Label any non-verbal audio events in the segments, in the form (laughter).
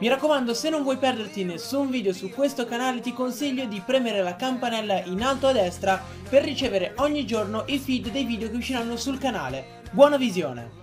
Mi raccomando, se non vuoi perderti nessun video su questo canale ti consiglio di premere la campanella in alto a destra per ricevere ogni giorno i feed dei video che usciranno sul canale. Buona visione!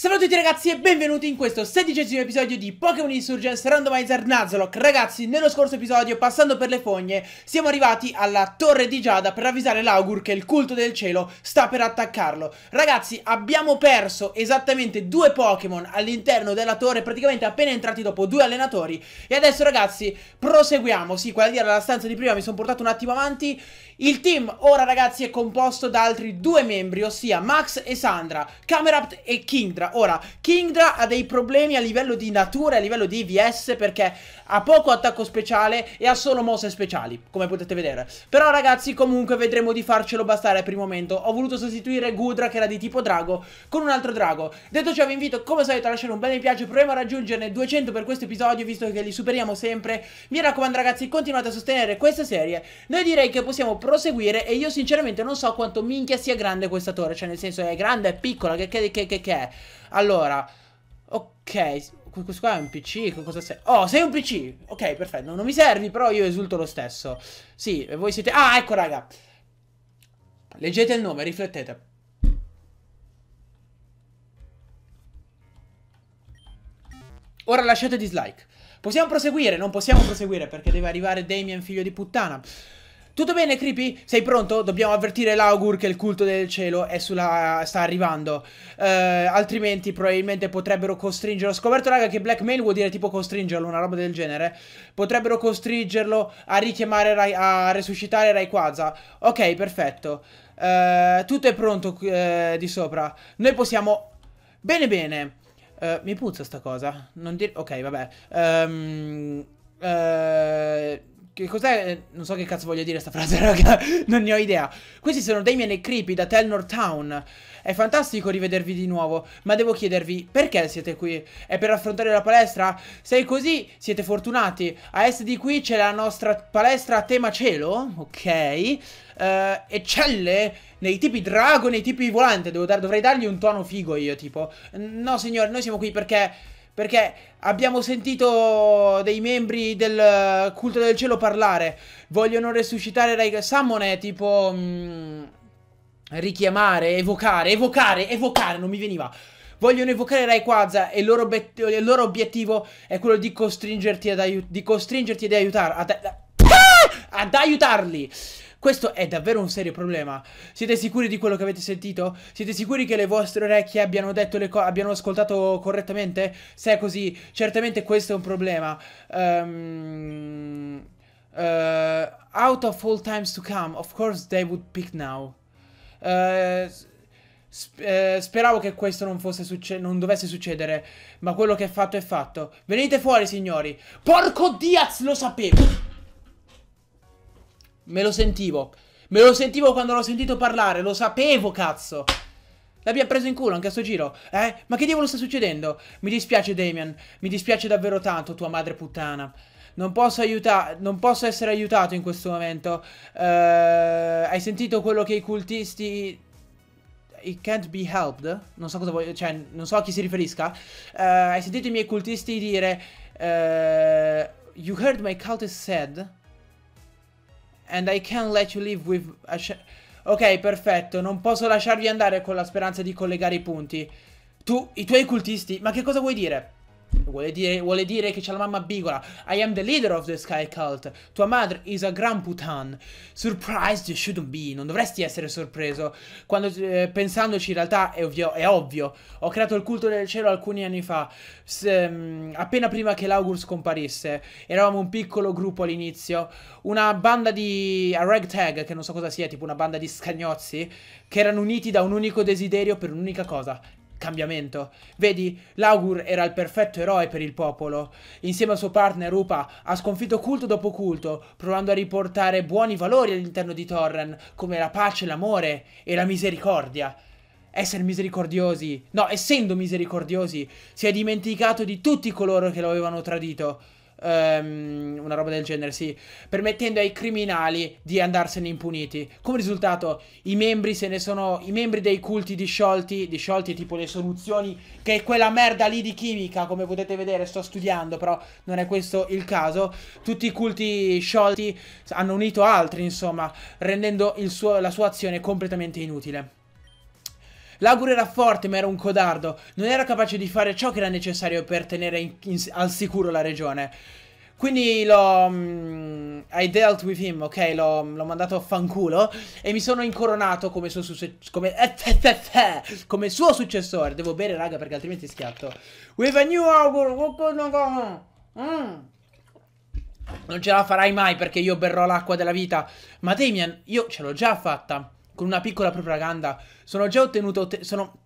Salve a tutti ragazzi e benvenuti in questo sedicesimo episodio di Pokémon Insurgence Randomizer Nuzlocke Ragazzi, nello scorso episodio, passando per le fogne, siamo arrivati alla Torre di Giada per avvisare l'Augur che il culto del cielo sta per attaccarlo Ragazzi, abbiamo perso esattamente due Pokémon all'interno della torre, praticamente appena entrati dopo due allenatori E adesso ragazzi, proseguiamo, sì, quella di era la stanza di prima, mi sono portato un attimo avanti Il team ora ragazzi è composto da altri due membri, ossia Max e Sandra, Camerapt e Kingdra Ora, Kingdra ha dei problemi a livello di natura e a livello di IVS perché ha poco attacco speciale e ha solo mosse speciali, come potete vedere. Però ragazzi, comunque vedremo di farcelo bastare per il momento. Ho voluto sostituire Gudra, che era di tipo drago, con un altro drago. Detto ciò, vi invito come solito a lasciare un bel mi piace, proviamo a raggiungerne 200 per questo episodio, visto che li superiamo sempre. Mi raccomando ragazzi, continuate a sostenere questa serie. Noi direi che possiamo proseguire e io sinceramente non so quanto minchia sia grande questa torre, cioè nel senso è grande, è piccola, che, che, che, che è? Allora, ok, questo qua è un PC, cosa sei? Oh, sei un PC! Ok, perfetto, non mi servi, però io esulto lo stesso. Sì, e voi siete... Ah, ecco raga! Leggete il nome, riflettete. Ora lasciate dislike. Possiamo proseguire? Non possiamo proseguire perché deve arrivare Damien, figlio di puttana. Tutto bene, Creepy? Sei pronto? Dobbiamo avvertire l'augur che il culto del cielo è sulla... sta arrivando. Eh, altrimenti probabilmente potrebbero costringerlo. Ho scoperto, raga, che blackmail vuol dire tipo costringerlo, una roba del genere. Potrebbero costringerlo a richiamare, Rai... a resuscitare Raikwaza. Ok, perfetto. Eh, tutto è pronto eh, di sopra. Noi possiamo... Bene, bene. Eh, mi puzza sta cosa. Non dire... Ok, vabbè. Ehm... Um... Uh, che cos'è? Eh, non so che cazzo voglia dire sta frase, (laughs) raga. Non ne ho idea. Questi sono Damien e Creepy da Telnor Town. È fantastico rivedervi di nuovo, ma devo chiedervi perché siete qui? È per affrontare la palestra? Se è così, siete fortunati. A est di qui c'è la nostra palestra a tema cielo, ok? Uh, eccelle nei tipi drago, nei tipi volante. Dar dovrei dargli un tono figo io, tipo. No, signore, noi siamo qui perché perché abbiamo sentito dei membri del culto del cielo parlare. Vogliono resuscitare Raikage. Summon è tipo... Mh, mm, richiamare, evocare, evocare, evocare, non mi veniva. Vogliono evocare Raikwaza e il loro, il loro obiettivo è quello di costringerti ad, aiutarli. Ad, ad, ad aiutarli. Questo è davvero un serio problema. Siete sicuri di quello che avete sentito? Siete sicuri che le vostre orecchie abbiano, abbiano ascoltato correttamente? Se è così, certamente questo è un problema. Um, uh, out of all times to come, of course they would pick now. Uh, Sp eh, speravo che questo non, non, dovesse succedere, ma quello che è fatto è fatto. Venite fuori, signori. Porco Diaz, lo sapevo. Me lo sentivo. Me lo sentivo quando l'ho sentito parlare, lo sapevo, cazzo. L'abbiamo preso in culo anche a sto giro, eh? Ma che diavolo sta succedendo? Mi dispiace, Damian. Mi dispiace davvero tanto, tua madre puttana. Non posso, aiutare. non posso essere aiutato in questo momento. Uh, hai sentito quello che i cultisti... It can't be helped? Non so cosa voglio... Cioè, non so a chi si riferisca. Uh, hai sentito i miei cultisti dire... Uh, you heard my cultist said... And I can't let you live with... a Ok, perfetto, non posso lasciarvi andare con la speranza di collegare i punti. Tu, i tuoi cultisti, ma che cosa vuoi dire? Vuole dire, vuole dire, che c'è la mamma bigola. I am the leader of the Sky Cult. Tua madre is a gran putan. Surprised you shouldn't be. Non dovresti essere sorpreso. Quando, eh, pensandoci, in realtà è ovvio, è ovvio, Ho creato il culto del cielo alcuni anni fa. Se, ehm, appena prima che l'Augur scomparisse. Eravamo un piccolo gruppo all'inizio. Una banda di. A ragtag, che non so cosa sia, tipo una banda di scagnozzi. Che erano uniti da un unico desiderio per un'unica cosa: cambiamento. Vedi, l'Augur era il perfetto eroe per il popolo. Insieme al suo partner Upa ha sconfitto culto dopo culto, provando a riportare buoni valori all'interno di Torren, come la pace, l'amore e la misericordia. Essere misericordiosi, no, essendo misericordiosi, si è dimenticato di tutti coloro che lo avevano tradito um, una roba del genere, sì, permettendo ai criminali di andarsene impuniti. Come risultato, i membri se ne sono, i membri dei culti disciolti, disciolti tipo le soluzioni, che è quella merda lì di chimica, come potete vedere, sto studiando, però non è questo il caso. Tutti i culti sciolti hanno unito altri, insomma, rendendo suo, la sua azione completamente inutile. L'augur era forte ma era un codardo, non era capace di fare ciò che era necessario per tenere in, in, al sicuro la regione. Quindi l'ho... Mm, I dealt with him, ok? L'ho, mandato a fanculo e mi sono incoronato come suo, come, eh, eh, eh, come suo successore. Devo bere, raga, perché altrimenti schiatto. With a new augur... Oh, mm. Non ce la farai mai perché io berrò l'acqua della vita. Ma Damien, io ce l'ho già fatta con una piccola propaganda, sono già ottenuto... Otte sono...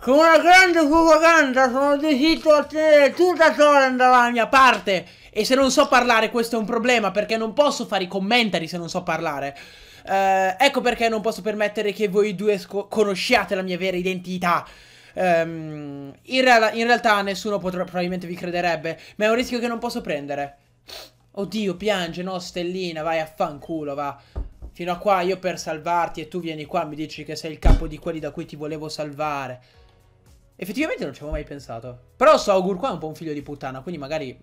Con una grande propaganda sono deciso a tenere tutta sola dalla mia parte. E se non so parlare questo è un problema, perché non posso fare i commentari se non so parlare. Eh, ecco perché non posso permettere che voi due conosciate la mia vera identità. Um, in, re in, realtà nessuno probabilmente vi crederebbe, ma è un rischio che non posso prendere. Oddio, piange, no, stellina, vai a fanculo, va. Fino a qua io per salvarti e tu vieni qua e mi dici che sei il capo di quelli da cui ti volevo salvare. Effettivamente non ci avevo mai pensato. Però Sogur qua è un po' un figlio di puttana, quindi magari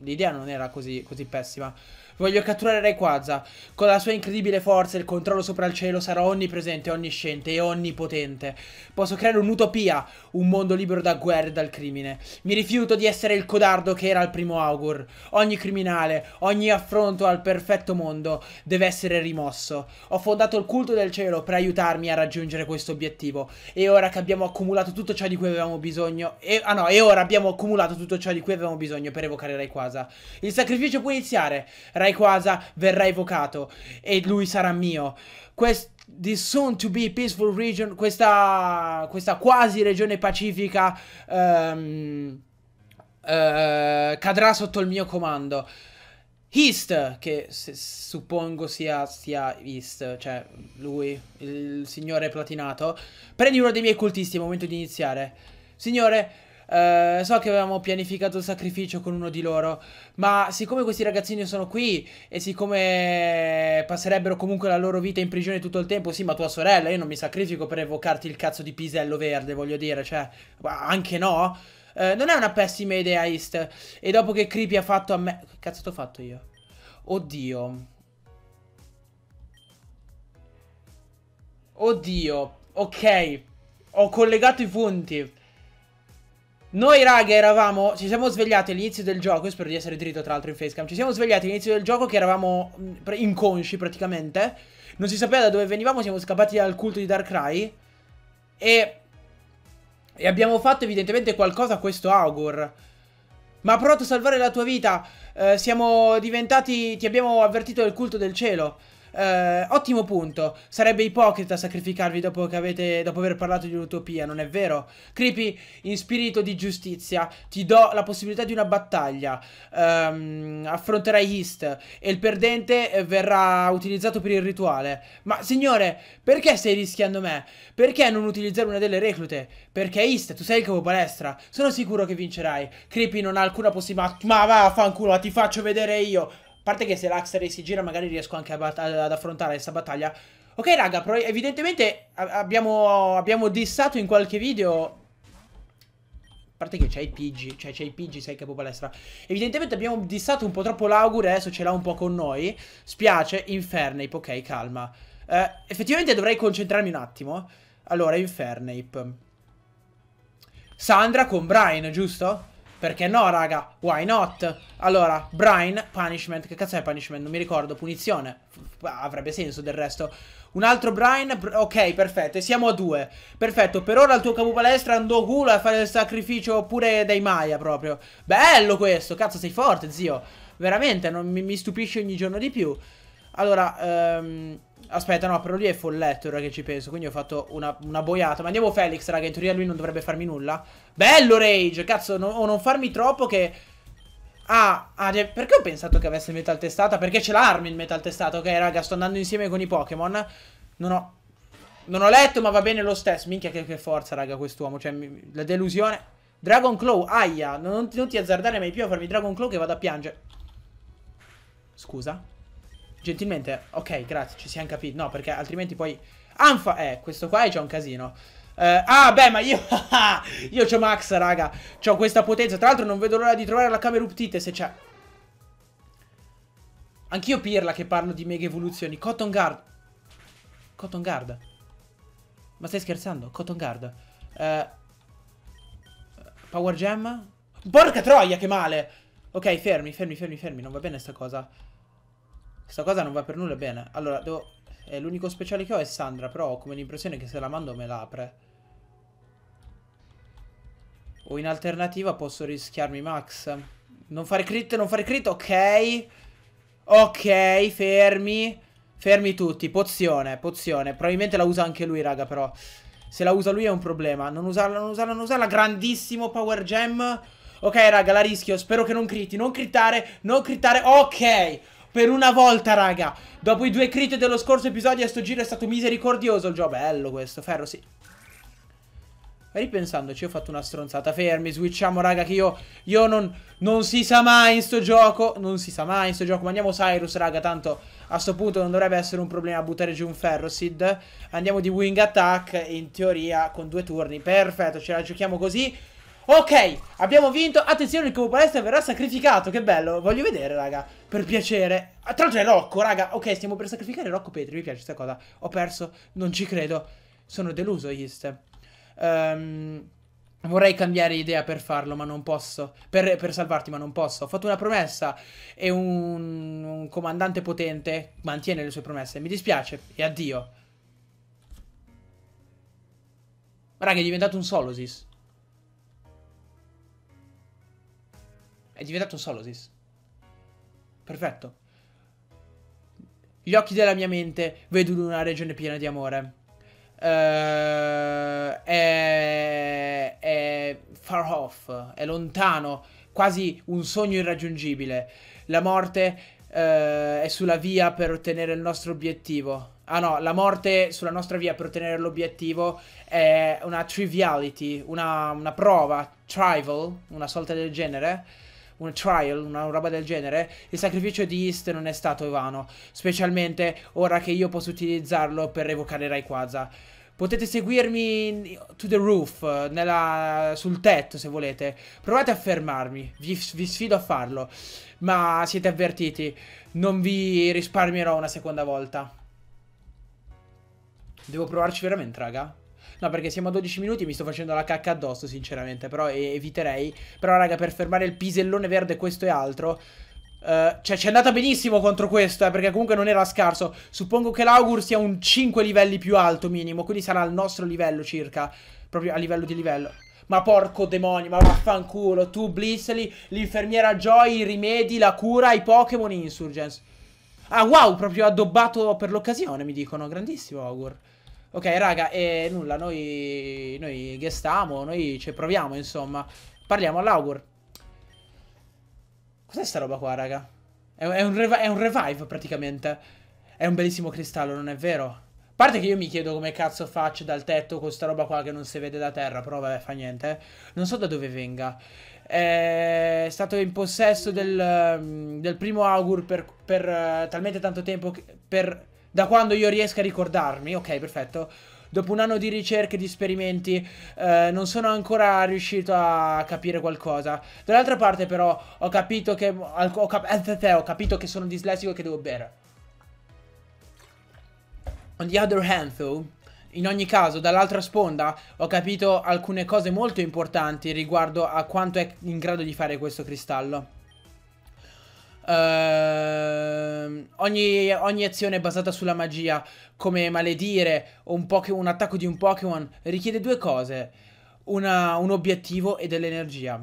l'idea non era così, così pessima. Voglio catturare Rayquaza. Con la sua incredibile forza e il controllo sopra il cielo sarò onnipresente, onnisciente e onnipotente. Posso creare un'utopia, un mondo libero da guerre e dal crimine. Mi rifiuto di essere il codardo che era il primo augur. Ogni criminale, ogni affronto al perfetto mondo deve essere rimosso. Ho fondato il culto del cielo per aiutarmi a raggiungere questo obiettivo. E ora che abbiamo accumulato tutto ciò di cui avevamo bisogno... E, ah no, e ora abbiamo accumulato tutto ciò di cui avevamo bisogno per evocare Rayquaza. Il sacrificio può iniziare. Rayquaza Rayquaza verrà evocato e lui sarà mio. Quest this soon to be peaceful region, questa, questa quasi regione pacifica um, uh, cadrà sotto il mio comando. East, che se, suppongo sia, sia East, cioè lui, il signore platinato. Prendi uno dei miei cultisti, è il momento di iniziare. Signore, Uh, so che avevamo pianificato il sacrificio con uno di loro, ma siccome questi ragazzini sono qui e siccome passerebbero comunque la loro vita in prigione tutto il tempo, sì, ma tua sorella, io non mi sacrifico per evocarti il cazzo di pisello verde, voglio dire, cioè, anche no. Uh, non è una pessima idea, East. E dopo che Creepy ha fatto a me... Che cazzo t'ho fatto io? Oddio. Oddio. Ok. Ho collegato i punti. Noi raga eravamo, ci siamo svegliati all'inizio del gioco, spero di essere dritto tra l'altro in facecam, ci siamo svegliati all'inizio del gioco che eravamo mm, inconsci praticamente, non si sapeva da dove venivamo, siamo scappati dal culto di Darkrai e, e abbiamo fatto evidentemente qualcosa a questo augur, Ma ha provato a salvare la tua vita, eh, siamo diventati, ti abbiamo avvertito del culto del cielo. Eh, ottimo punto. Sarebbe ipocrita sacrificarvi dopo, avete, dopo aver parlato di un'utopia, non è vero? Creepy, in spirito di giustizia, ti do la possibilità di una battaglia. Um, affronterai East e il perdente eh, verrà utilizzato per il rituale. Ma signore, perché stai rischiando me? Perché non utilizzare una delle reclute? Perché East, tu sei il capo palestra. Sono sicuro che vincerai. Creepy non ha alcuna possibilità. Ma va, fanculo, ti faccio vedere io parte che se l'Axter si gira magari riesco anche bat- ad affrontare questa battaglia. Ok raga, però evidentemente abbiamo, abbiamo dissato in qualche video a parte che c'è i Pigi, cioè c'è i Pigi, sei capo palestra. Evidentemente abbiamo dissato un po' troppo l'augure, eh, adesso ce l'ha un po' con noi. Spiace, Infernape, ok, calma. Eh, effettivamente dovrei concentrarmi un attimo. Allora, Infernape. Sandra con Brian, giusto? Perché no, raga? Why not? Allora, Brian, punishment. Che cazzo è punishment? Non mi ricordo. Punizione. Avrebbe senso del resto. Un altro Brian, ok, perfetto, e siamo a due. Perfetto, per ora il tuo capo palestra andò culo a fare il sacrificio oppure dei Maya proprio. Bello questo, cazzo sei forte, zio. Veramente, non, mi, mi stupisce ogni giorno di più. Allora, ehm... Aspetta, no, però lì è folletto ora che ci penso. Quindi ho fatto una, una boiata. Ma andiamo Felix, raga. In teoria lui non dovrebbe farmi nulla. Bello Rage! Cazzo, no, o non farmi troppo che... Ah, ah, perché ho pensato che avesse metal testata? Perché ce l'ha Armin il metal testata. Ok, raga, sto andando insieme con i Pokémon. Non ho... Non ho letto, ma va bene lo stesso. Minchia, che, che forza, raga, quest'uomo. Cioè, mi, la delusione... Dragon Claw, aia. Non, non, ti azzardare mai più a farmi Dragon Claw che vado a piangere. Scusa. Gentilmente, ok, grazie, ci siamo capiti. No, perché altrimenti poi... Anfa... Eh, questo qua è già un casino. Eh, ah, beh, ma io... (laughs) io c'ho Max, raga. C'ho questa potenza. Tra l'altro non vedo l'ora di trovare la camera uptite, se c'è... Anch'io Pirla che parlo di mega evoluzioni. Cotton Guard. Cotton Guard. Ma stai scherzando? Cotton Guard. Eh, power Gem. Porca troia, che male! Ok, fermi, fermi, fermi, fermi. Non va bene sta cosa. Questa cosa non va per nulla bene. Allora, devo... Eh, L'unico speciale che ho è Sandra, però ho come l'impressione che se la mando me la apre. O in alternativa posso rischiarmi Max. Non fare crit, non fare crit, ok. Ok, fermi. Fermi tutti, pozione, pozione. Probabilmente la usa anche lui, raga, però. Se la usa lui è un problema. Non usarla, non usarla, non usarla. Grandissimo power gem. Ok, raga, la rischio. Spero che non critti. Non crittare, non crittare. Ok. Per una volta, raga. Dopo i due crit dello scorso episodio, a sto giro è stato misericordioso il gioco. Bello questo, ferro, sì. Ripensandoci, ho fatto una stronzata. Fermi, switchiamo, raga, che io... Io non... Non si sa mai in sto gioco. Non si sa mai in sto gioco. Ma andiamo Cyrus, raga, tanto... A sto punto non dovrebbe essere un problema buttare giù un ferro, Ferrosid. Andiamo di Wing Attack, in teoria, con due turni. Perfetto, ce la giochiamo così. Ok, abbiamo vinto. Attenzione, il cubo palestra verrà sacrificato. Che bello, voglio vedere, raga. Per piacere. Ah, tra l'altro è Rocco, raga. Ok, stiamo per sacrificare Rocco Petri. Mi piace questa cosa. Ho perso, non ci credo. Sono deluso, Ist. Um, ehm, vorrei cambiare idea per farlo, ma non posso. Per, per, salvarti, ma non posso. Ho fatto una promessa e un, un comandante potente mantiene le sue promesse. Mi dispiace e addio. Raga, è diventato un Solosis. È diventato un Solosis. Perfetto. Gli occhi della mia mente vedono una regione piena di amore. Uh, è, è far off, è lontano, quasi un sogno irraggiungibile. La morte uh, è sulla via per ottenere il nostro obiettivo. Ah no, la morte sulla nostra via per ottenere l'obiettivo è una triviality, una, una prova, trivial, una sorta del genere un trial, una roba del genere, il sacrificio di East non è stato vano, specialmente ora che io posso utilizzarlo per evocare Rayquaza. Potete seguirmi to the roof, nella, sul tetto se volete. Provate a fermarmi, vi, vi sfido a farlo. Ma siete avvertiti, non vi risparmierò una seconda volta. Devo provarci veramente, raga. No, perché siamo a 12 minuti e mi sto facendo la cacca addosso, sinceramente. Però eviterei. Però, raga, per fermare il pisellone verde, questo e altro. Uh, cioè, ci è andata benissimo contro questo, eh, perché comunque non era scarso. Suppongo che l'augur sia un 5 livelli più alto minimo, quindi sarà al nostro livello circa, proprio a livello di livello. Ma porco demonio, ma vaffanculo, tu Blissely, l'infermiera Joy, i rimedi, la cura, i Pokémon Insurgence. Ah wow, proprio addobbato per l'occasione, mi dicono, grandissimo augur. Ok, raga, e nulla, noi, noi gestiamo, noi ci proviamo, insomma. Parliamo all'augur. Cos'è sta roba qua, raga? È, è, un è, un revive, praticamente. È un bellissimo cristallo, non è vero? A parte che io mi chiedo come cazzo faccio dal tetto con sta roba qua che non si vede da terra, però vabbè, fa niente. Eh. Non so da dove venga. È stato in possesso del, del primo augur per, per uh, talmente tanto tempo che... Per da quando io riesco a ricordarmi, ok, perfetto. Dopo un anno di ricerche e di esperimenti eh, non sono ancora riuscito a capire qualcosa. Dall'altra parte però ho capito che ho, cap eh, ho capito che sono dislessico e che devo bere. On the other hand though, in ogni caso, dall'altra sponda ho capito alcune cose molto importanti riguardo a quanto è in grado di fare questo cristallo. Uh, ogni, ogni, azione basata sulla magia, come maledire o un, un attacco di un Pokémon, richiede due cose: Una, un obiettivo e dell'energia.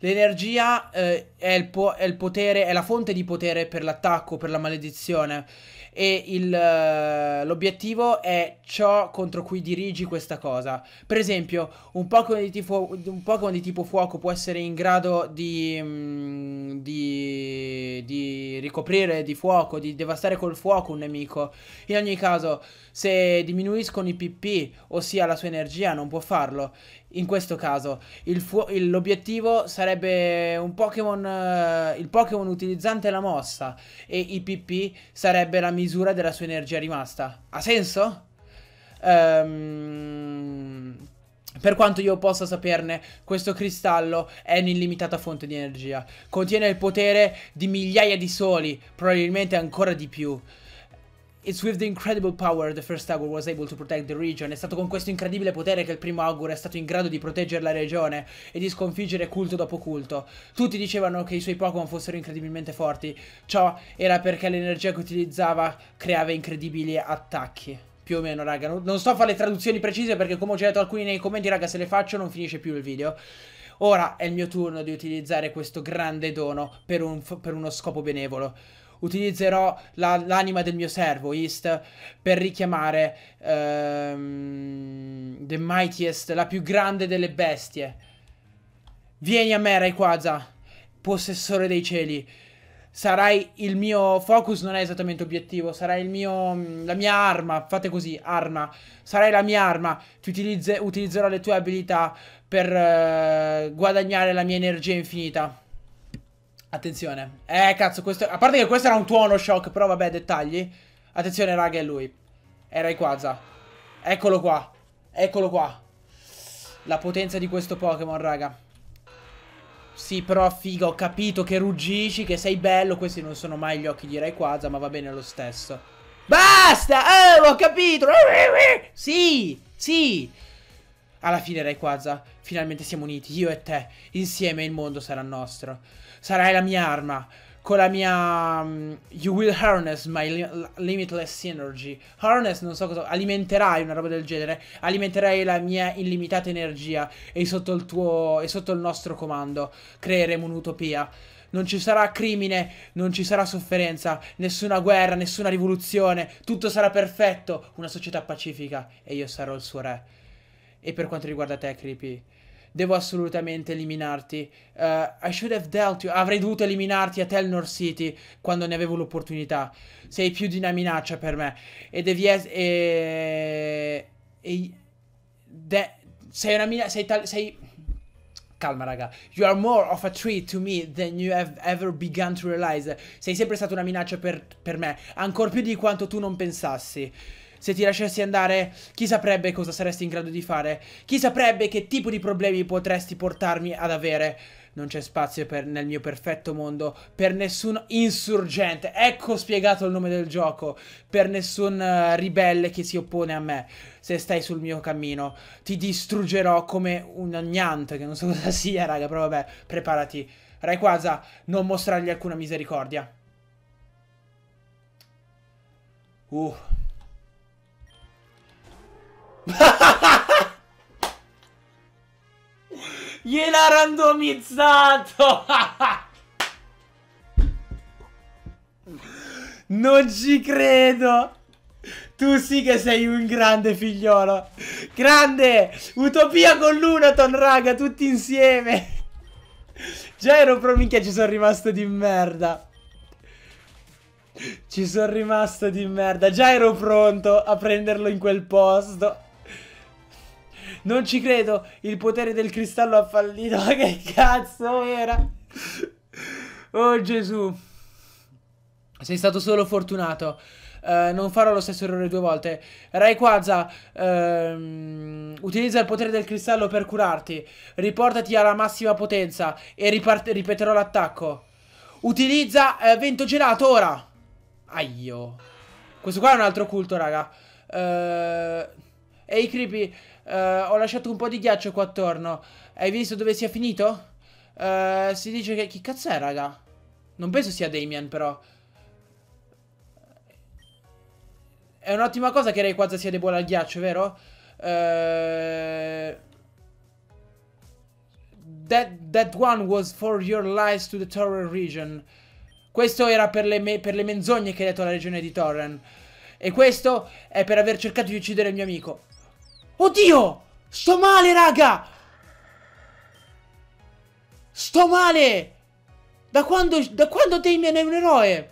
L'energia uh, è, è, il potere, è la fonte di potere per l'attacco, per la maledizione e il, eh, l'obiettivo è ciò contro cui dirigi questa cosa. Per esempio, un Pokémon di, di tipo, fuoco può essere in grado di, mm, di, di, ricoprire di fuoco, di devastare col fuoco un nemico. In ogni caso, se diminuiscono i PP, ossia la sua energia, non può farlo. In questo caso, l'obiettivo sarebbe un Pokémon, uh, il Pokémon utilizzante la mossa e i PP sarebbe la misura misura della sua energia rimasta. Ha senso? Ehm... Per quanto io possa saperne, questo cristallo è un'illimitata fonte di energia. Contiene il potere di migliaia di soli, probabilmente ancora di più. It's with the incredible power the first Augure was able to protect the region. È stato con questo incredibile potere che il primo Augur è stato in grado di proteggere la regione e di sconfiggere culto dopo culto. Tutti dicevano che i suoi Pokémon fossero incredibilmente forti. Ciò era perché l'energia che utilizzava creava incredibili attacchi. Più o meno, raga. Non sto a fare le traduzioni precise perché come ho già detto alcuni nei commenti, raga, se le faccio non finisce più il video. Ora è il mio turno di utilizzare questo grande dono per, un, per uno scopo benevolo utilizzerò l'anima del mio servo, East, per richiamare ehm, The Mightiest, la più grande delle bestie. Vieni a me, Rayquaza, possessore dei cieli. Sarai il mio focus, non è esattamente obiettivo, sarai il mio, mm, la mia arma, fate così, arma. Sarai la mia arma, ti utilizze, utilizzerò le tue abilità per eh, guadagnare la mia energia infinita. Attenzione. Eh, cazzo, questo... A parte che questo era un tuono shock, però vabbè, dettagli. Attenzione, raga, è lui. Era Iquaza. Eccolo qua. Eccolo qua. La potenza di questo Pokémon, raga. Sì, però, figa, ho capito che ruggisci, che sei bello. Questi non sono mai gli occhi di Rayquaza, ma va bene lo stesso. Basta! Eh, ho capito! Sì! Sì! Alla fine, Rayquaza, finalmente siamo uniti, io e te. Insieme il mondo sarà nostro. Sarai la mia arma. Con la mia... Um, you will harness my li limitless energy. Harness, non so cosa... Alimenterai una roba del genere. Alimenterai la mia illimitata energia. E sotto il tuo... E sotto il nostro comando creeremo un'utopia. Non ci sarà crimine, non ci sarà sofferenza, nessuna guerra, nessuna rivoluzione. Tutto sarà perfetto. Una società pacifica. E io sarò il suo re. E per quanto riguarda te, Creepy, devo assolutamente eliminarti. Uh, I should have dealt you. Avrei dovuto eliminarti a Telnor City quando ne avevo l'opportunità. Sei più di una minaccia per me. E devi essere... E... De... Sei una minaccia... Sei tal... Sei... Calma raga, you are more of a threat to me than you have ever begun to realize. Sei sempre stata una minaccia per, per me, ancora più di quanto tu non pensassi. Se ti lasciassi andare, chi saprebbe cosa saresti in grado di fare? Chi saprebbe che tipo di problemi potresti portarmi ad avere? Non c'è spazio per, nel mio perfetto mondo per nessun insurgente. Ecco spiegato il nome del gioco. Per nessun uh, ribelle che si oppone a me. Se stai sul mio cammino, ti distruggerò come un gnant, che non so (laughs) cosa sia, raga, però vabbè, preparati. Rayquaza, non mostrargli alcuna misericordia. Uh, (laughs) Gliel'ha randomizzato! (laughs) non ci credo! Tu sì che sei un grande figliolo! Grande! Utopia con Lunaton, raga, tutti insieme! (laughs) Già ero pro minchia, ci sono rimasto di merda! Ci sono rimasto di merda, già ero pronto a prenderlo in quel posto! Non ci credo. Il potere del cristallo ha fallito. (laughs) Ma che cazzo era? Oh Gesù. Sei stato solo fortunato. Uh, non farò lo stesso errore due volte. Raikwaza, uh, ehm, utilizza il potere del cristallo per curarti. Riportati alla massima potenza e ripeterò l'attacco. Utilizza uh, vento gelato ora. Aio. Questo qua è un altro culto, raga. Ehm... Ehi Creepy, uh, ho lasciato un po' di ghiaccio qua attorno. Hai visto dove sia finito? Uh, si dice che... Chi cazzo è, raga? Non penso sia Damien, però. È un'ottima cosa che Rayquaza sia debole al ghiaccio, vero? Uh... That, that one was for your lies to the Torren region. Questo era per le, per le menzogne che hai detto alla regione di Torren. E questo è per aver cercato di uccidere il mio amico. Oddio! Sto male, raga! Sto male! Da quando, da quando Damien è un eroe?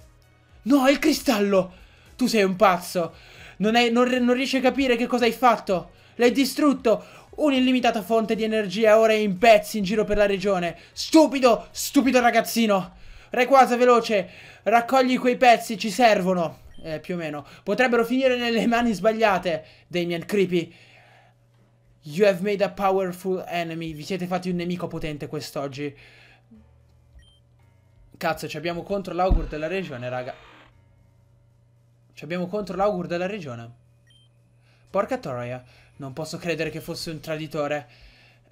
No, il cristallo! Tu sei un pazzo! Non, è, non, non riesci a capire che cosa hai fatto! L'hai distrutto! Un'illimitata fonte di energia ora è in pezzi in giro per la regione! Stupido, stupido ragazzino! Requasa veloce, raccogli quei pezzi, ci servono! Eh, più o meno. Potrebbero finire nelle mani sbagliate, Damien Creepy. You have made a powerful enemy. Vi siete fatti un nemico potente quest'oggi. Cazzo, ci abbiamo contro l'augur della regione, raga. Ci abbiamo contro l'augur della regione. Porca troia. Non posso credere che fosse un traditore.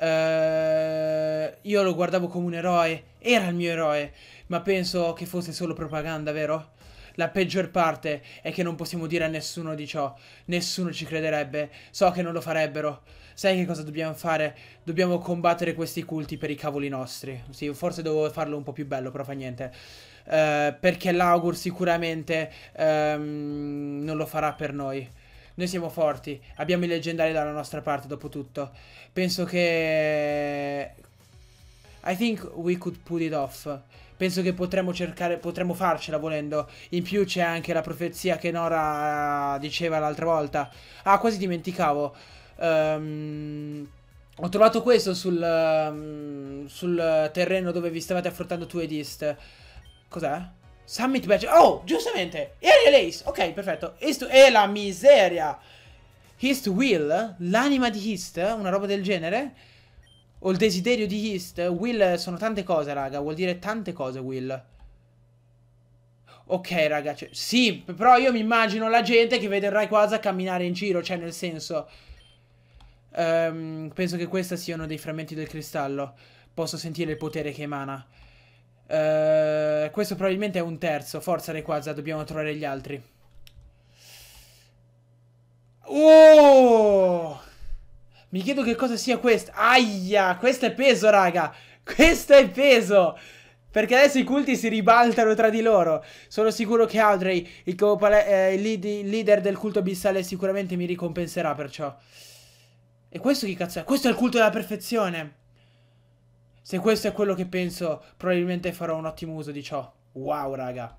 Uh, io lo guardavo come un eroe. Era il mio eroe. Ma penso che fosse solo propaganda, vero? La peggior parte è che non possiamo dire a nessuno di ciò. Nessuno ci crederebbe. So che non lo farebbero sai che cosa dobbiamo fare? Dobbiamo combattere questi culti per i cavoli nostri. Sì, forse dovevo farlo un po' più bello, però fa niente. Uh, perché l'augur sicuramente um, non lo farà per noi. Noi siamo forti, abbiamo i leggendari dalla nostra parte, dopo tutto. Penso che... I think we could put it off. Penso che potremmo cercare, potremmo farcela volendo. In più c'è anche la profezia che Nora eh, diceva l'altra volta. Ah, quasi dimenticavo. Um, ho trovato questo sul, ehm, sul terreno dove vi stavate affrontando tu ed East. Cos'è? Summit Badge. Oh, giustamente! Ariel Ace. Ok, perfetto. East è la miseria. East Will, l'anima di East, una roba del genere. O il desiderio di East. Will sono tante cose, raga. Vuol dire tante cose, Will. Ok, raga. Cioè, sì, però io mi immagino la gente che vede il Rayquaza camminare in giro. Cioè, nel senso... Um, penso che questi siano dei frammenti del cristallo. Posso sentire il potere che emana. Uh, questo probabilmente è un terzo. Forza, Requaza, dobbiamo trovare gli altri. Oh! Mi chiedo che cosa sia questa. Aia! Questo è peso, raga! Questo è peso! Perché adesso i culti si ribaltano tra di loro. Sono sicuro che Audrey, il, eh, il leader del culto abissale, sicuramente mi ricompenserà perciò. ciò. E questo chi cazzo è? Questo è il culto della perfezione. Se questo è quello che penso, probabilmente farò un ottimo uso di ciò. Wow, raga.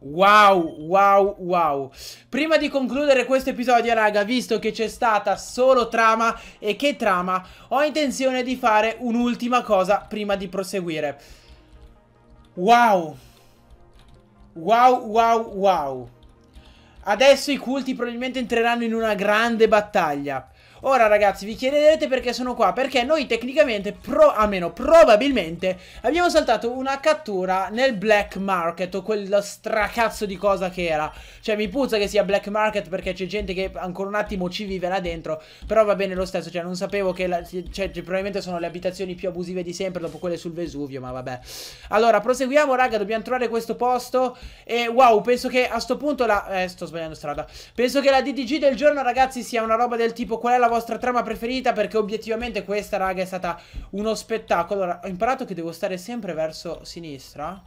Wow, wow, wow. Prima di concludere questo episodio, raga, visto che c'è stata solo trama e che trama, ho intenzione di fare un'ultima cosa prima di proseguire. Wow. Wow, wow, wow. Adesso i culti probabilmente entreranno in una grande battaglia. Ora ragazzi vi chiederete perché sono qua Perché noi tecnicamente, pro, almeno probabilmente Abbiamo saltato una cattura nel black market O quel stracazzo di cosa che era Cioè mi puzza che sia black market Perché c'è gente che ancora un attimo ci vive là dentro Però va bene lo stesso Cioè non sapevo che la, cioè, probabilmente sono le abitazioni più abusive di sempre Dopo quelle sul Vesuvio ma vabbè Allora proseguiamo raga dobbiamo trovare questo posto E wow penso che a sto punto la... Eh sto sbagliando strada Penso che la DDG del giorno ragazzi sia una roba del tipo Qual è la vostra vostra trama preferita perché obiettivamente questa, raga, è stata uno spettacolo. Allora, ho imparato che devo stare sempre verso sinistra.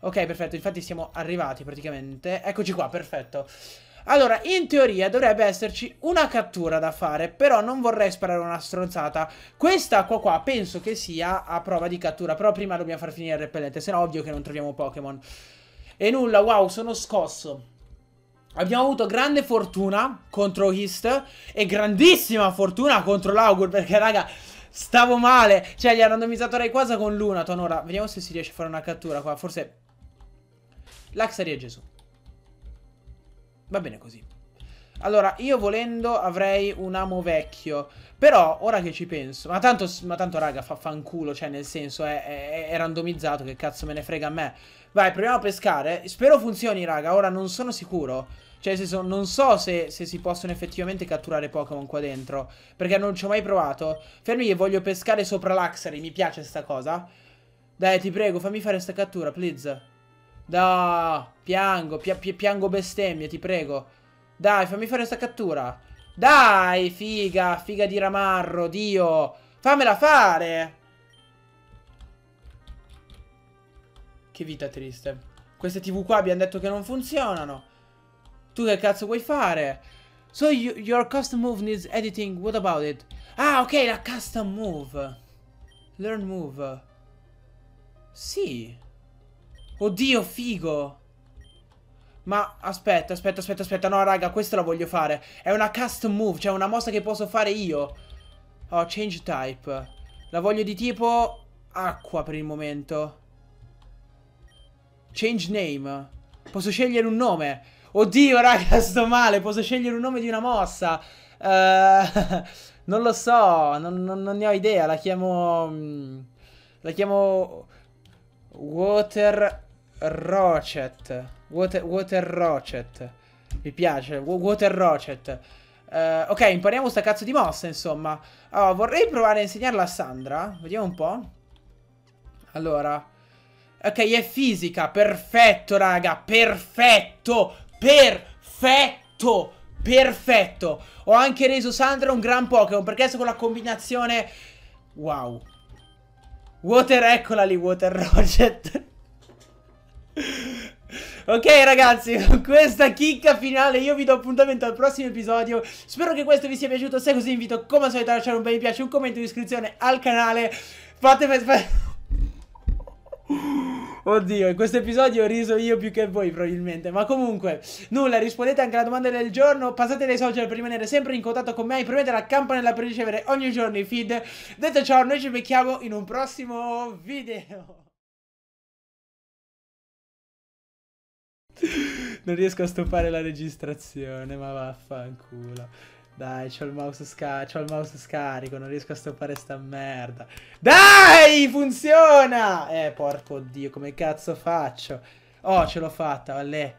Ok, perfetto, infatti siamo arrivati praticamente. Eccoci qua, perfetto. Allora, in teoria dovrebbe esserci una cattura da fare, però non vorrei sparare una stronzata. Questa acqua qua penso che sia a prova di cattura, però prima dobbiamo far finire il repellente, Sennò ovvio che non troviamo Pokémon. E nulla, wow, sono scosso. Abbiamo avuto grande fortuna contro Hist e grandissima fortuna contro l'Augur perché raga stavo male. Cioè gli ha randomizzato Rayquaza con Lunaton. Ora vediamo se si riesce a fare una cattura qua. Forse Laxari è Gesù. Va bene così. Allora, io volendo avrei un amo vecchio. Però, ora che ci penso... Ma tanto, ma tanto raga, fa fanculo. Cioè, nel senso, è, è, è randomizzato. Che cazzo me ne frega a me. Vai, proviamo a pescare. Spero funzioni, raga. Ora non sono sicuro. Cioè, senso, non so se, se, si possono effettivamente catturare Pokémon qua dentro. Perché non ci ho mai provato. Fermi che voglio pescare sopra l'Axari. Mi piace sta cosa. Dai, ti prego, fammi fare sta cattura, please. No, piango, pi pi piango bestemmie, ti prego. Dai, fammi fare sta cattura. Dai, figa, figa di ramarro, Dio. Fammela fare. Che vita triste. Queste tv qua abbiamo detto che non funzionano. Tu che cazzo vuoi fare? So you, your custom move needs editing, what about it? Ah, ok, la custom move. Learn move. Sì. Oddio, figo. Ma aspetta, aspetta, aspetta, aspetta. No, raga, questa la voglio fare. È una custom move, cioè una mossa che posso fare io. Oh, change type. La voglio di tipo acqua per il momento. Change name. Posso scegliere un nome. Oddio, raga, (laughs) sto male. Posso scegliere un nome di una mossa. Uh, (laughs) non lo so. Non, non, non, ne ho idea. La chiamo... Mm, la chiamo... Water Rocket. Water, Water Rocket. Mi piace. Water Rocket. Uh, eh, ok, impariamo sta cazzo di mossa, insomma. Allora, oh, vorrei provare a insegnarla a Sandra. Vediamo un po'. Allora... Ok, è fisica, perfetto raga, perfetto, perfetto, perfetto. Ho anche reso Sandra un gran Pokémon perché adesso con la combinazione... Wow. Water, eccola lì, Water Roget. (laughs) Ok ragazzi, con (laughs) questa chicca finale io vi do appuntamento al prossimo episodio Spero che questo vi sia piaciuto, se è così invito come al solito a lasciare un bel mi piace, un commento, iscrizione al canale Fate... Oddio, in questo episodio ho riso io più che voi probabilmente. Ma comunque, nulla, rispondete anche alla domanda del giorno. Passate dai social per rimanere sempre in contatto con me. premete la campanella per ricevere ogni giorno i feed. Detto ciò, noi ci becchiamo in un prossimo video. Non riesco a stoppare la registrazione, ma vaffanculo. Dai, c'ho il, c'ho il, mouse scarico, non riesco a stoppare sta merda. Dai, funziona! Eh, porco dio, come cazzo faccio? Oh, ce l'ho fatta, vabbè.